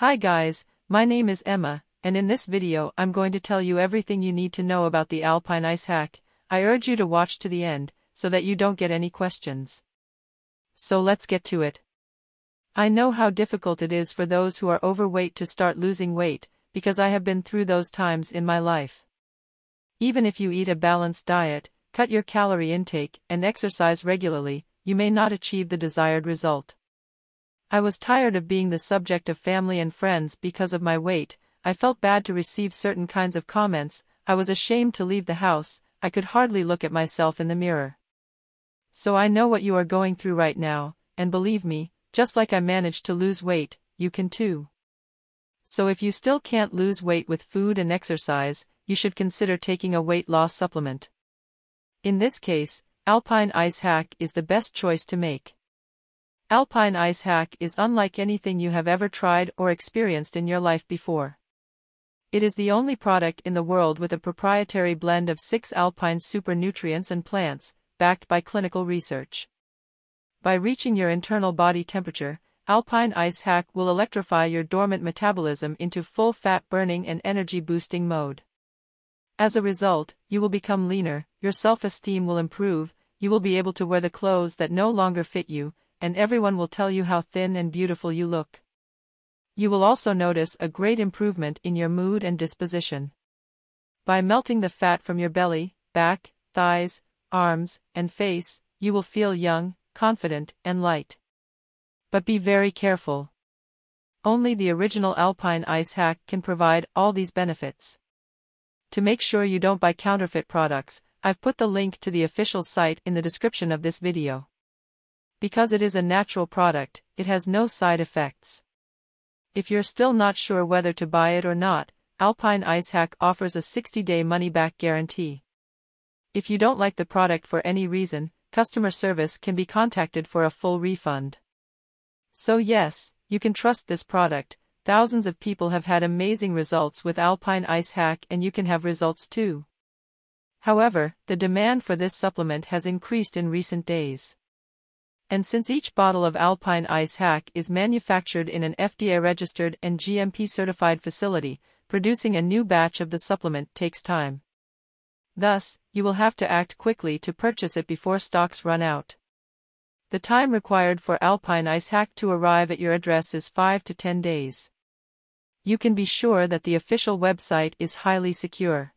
Hi guys, my name is Emma, and in this video I'm going to tell you everything you need to know about the Alpine Ice Hack. I urge you to watch to the end, so that you don't get any questions. So let's get to it. I know how difficult it is for those who are overweight to start losing weight, because I have been through those times in my life. Even if you eat a balanced diet, cut your calorie intake, and exercise regularly, you may not achieve the desired result. I was tired of being the subject of family and friends because of my weight, I felt bad to receive certain kinds of comments, I was ashamed to leave the house, I could hardly look at myself in the mirror. So I know what you are going through right now, and believe me, just like I managed to lose weight, you can too. So if you still can't lose weight with food and exercise, you should consider taking a weight loss supplement. In this case, Alpine Ice Hack is the best choice to make. Alpine Ice Hack is unlike anything you have ever tried or experienced in your life before. It is the only product in the world with a proprietary blend of six alpine super nutrients and plants, backed by clinical research. By reaching your internal body temperature, Alpine Ice Hack will electrify your dormant metabolism into full fat burning and energy boosting mode. As a result, you will become leaner, your self esteem will improve, you will be able to wear the clothes that no longer fit you, and everyone will tell you how thin and beautiful you look. You will also notice a great improvement in your mood and disposition. By melting the fat from your belly, back, thighs, arms, and face, you will feel young, confident, and light. But be very careful. Only the original alpine ice hack can provide all these benefits. To make sure you don't buy counterfeit products, I've put the link to the official site in the description of this video. Because it is a natural product, it has no side effects. If you're still not sure whether to buy it or not, Alpine Ice Hack offers a 60-day money-back guarantee. If you don't like the product for any reason, customer service can be contacted for a full refund. So yes, you can trust this product, thousands of people have had amazing results with Alpine Ice Hack and you can have results too. However, the demand for this supplement has increased in recent days. And since each bottle of Alpine Ice Hack is manufactured in an FDA-registered and GMP-certified facility, producing a new batch of the supplement takes time. Thus, you will have to act quickly to purchase it before stocks run out. The time required for Alpine Ice Hack to arrive at your address is 5 to 10 days. You can be sure that the official website is highly secure.